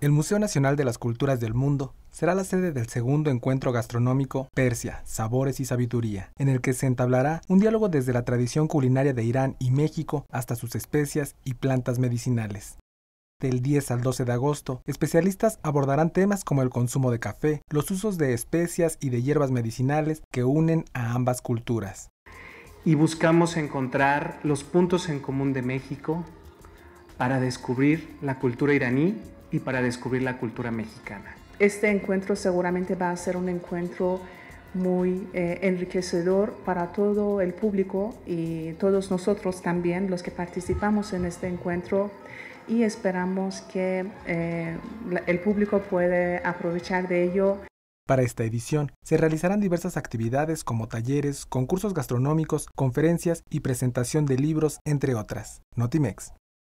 El Museo Nacional de las Culturas del Mundo será la sede del segundo encuentro gastronómico Persia, Sabores y Sabiduría, en el que se entablará un diálogo desde la tradición culinaria de Irán y México hasta sus especias y plantas medicinales. Del 10 al 12 de agosto, especialistas abordarán temas como el consumo de café, los usos de especias y de hierbas medicinales que unen a ambas culturas. Y buscamos encontrar los puntos en común de México para descubrir la cultura iraní y para descubrir la cultura mexicana. Este encuentro seguramente va a ser un encuentro muy eh, enriquecedor para todo el público y todos nosotros también, los que participamos en este encuentro, y esperamos que eh, el público puede aprovechar de ello. Para esta edición se realizarán diversas actividades como talleres, concursos gastronómicos, conferencias y presentación de libros, entre otras. Notimex.